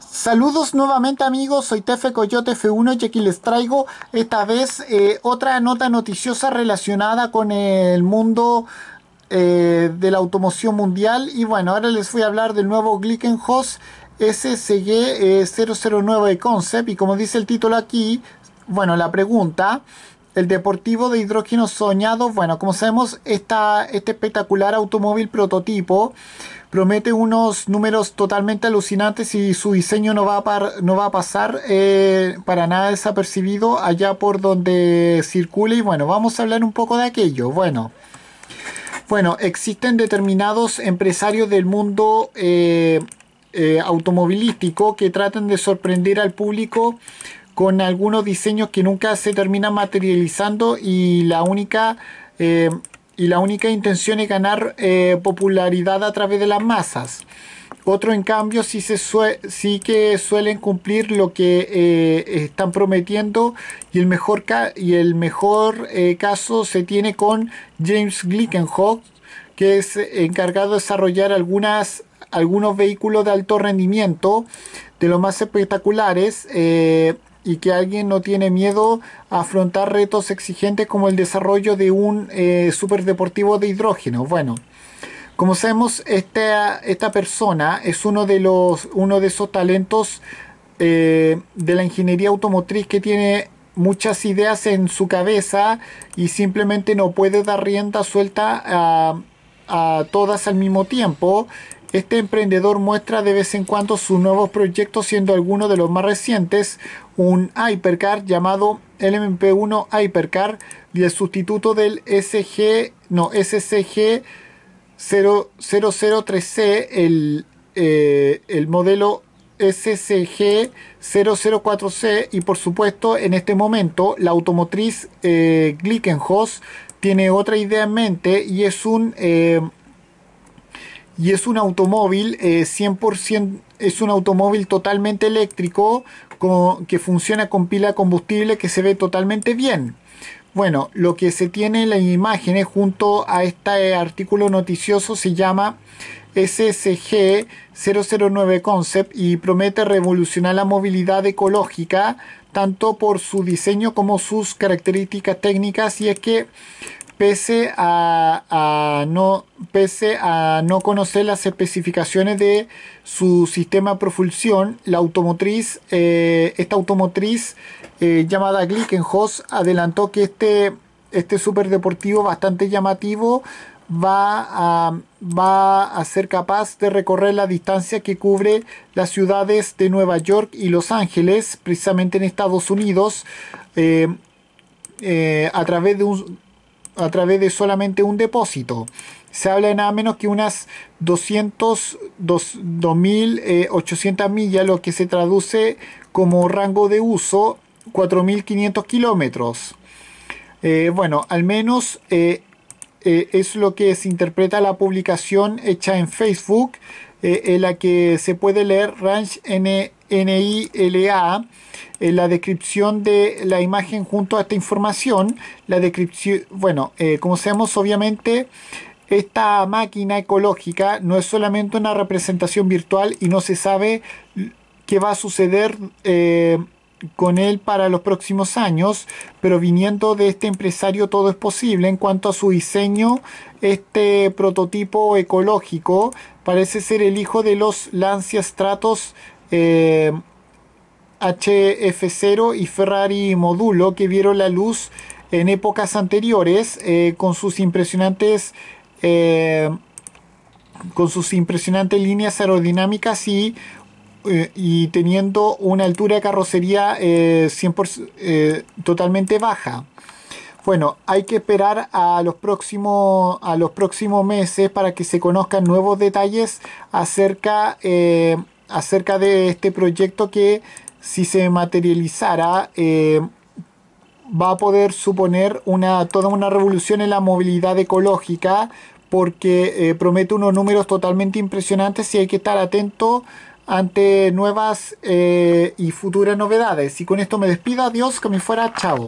Saludos nuevamente amigos, soy Tefe Coyote F1 y aquí les traigo esta vez eh, otra nota noticiosa relacionada con el mundo eh, de la automoción mundial y bueno, ahora les voy a hablar del nuevo Glickenhaus SCG 009 eh, Concept y como dice el título aquí, bueno, la pregunta el Deportivo de Hidrógeno Soñado. Bueno, como sabemos, este espectacular automóvil prototipo promete unos números totalmente alucinantes y su diseño no va a, pasar eh, para nada desapercibido allá por donde circule. Y bueno, vamos a hablar un poco de aquello. Bueno. Bueno, existen determinados empresarios del mundo eh, eh, automovilístico que tratan de sorprender al público con algunos diseños que nunca se terminan materializando y la única eh, y la única intención es ganar eh, popularidad a través de las masas. ...otro en cambio, sí, se sí que suelen cumplir lo que eh, están prometiendo y el mejor, y el mejor caso se tiene con James Glickenhaus, que es encargado de desarrollar algunas, algunos vehículos de alto rendimiento, de los más espectaculares y que alguien no tiene miedo a afrontar retos exigentes como el desarrollo de un eh, superdeportivo de hidrógeno. Bueno, como sabemos, esta, esta persona es uno de, los, uno de esos talentos eh, de la ingeniería automotriz que tiene muchas ideas en su cabeza y simplemente no puede dar rienda suelta a, a todas al mismo tiempo este emprendedor muestra de vez en cuando sus nuevos proyectos, siendo alguno de los más recientes un Hypercar llamado LMP1 Hypercar y el sustituto del SG, no, SCG 003C, eh, el, modelo SCG 004C y por supuesto en este momento la automotriz eh, Glickenhaus tiene otra idea en mente y es un eh, y es un automóvil 100%, eh, es un automóvil totalmente eléctrico que funciona con pila de combustible que se ve totalmente bien. Bueno, lo que se tiene en las imágenes junto a este artículo noticioso se llama SSG 009 Concept y promete revolucionar la movilidad ecológica tanto por su diseño como sus características técnicas y es que pese a, no, pese a no conocer las especificaciones de su sistema de propulsión, la automotriz, eh, esta automotriz eh, llamada Glickenhaus adelantó que este, este superdeportivo bastante llamativo va a, va a ser capaz de recorrer la distancia que cubre las ciudades de Nueva York y Los Ángeles, precisamente en Estados Unidos, eh, a través de un a través de solamente un depósito. Se habla de nada menos que unas 2.800 eh, millas, lo que se traduce como rango de uso 4.500 kilómetros. Eh, bueno, al menos eh, es lo que se interpreta la publicación hecha en Facebook en la que se puede leer Ranch N NILA, en eh, la descripción de la imagen junto a esta información, la descripción, bueno, eh, como sabemos obviamente, esta máquina ecológica no es solamente una representación virtual y no se sabe qué va a suceder eh, con él para los próximos años, pero viniendo de este empresario todo es posible. En cuanto a su diseño, este prototipo ecológico parece ser el hijo de los Lancia Stratos HF0 eh, y Ferrari Modulo que vieron la luz en épocas anteriores eh, con sus impresionantes eh, con sus impresionantes líneas aerodinámicas y, y teniendo una altura de carrocería totalmente baja. Bueno, hay que esperar a los, próximos, a los próximos meses para que se conozcan nuevos detalles acerca de acerca de este proyecto que si se materializara eh, va a poder suponer una, toda una revolución en la movilidad ecológica porque eh, promete unos números totalmente impresionantes y hay que estar atento ante nuevas eh, y futuras novedades. Y con esto me despido, adiós, que me fuera, chao.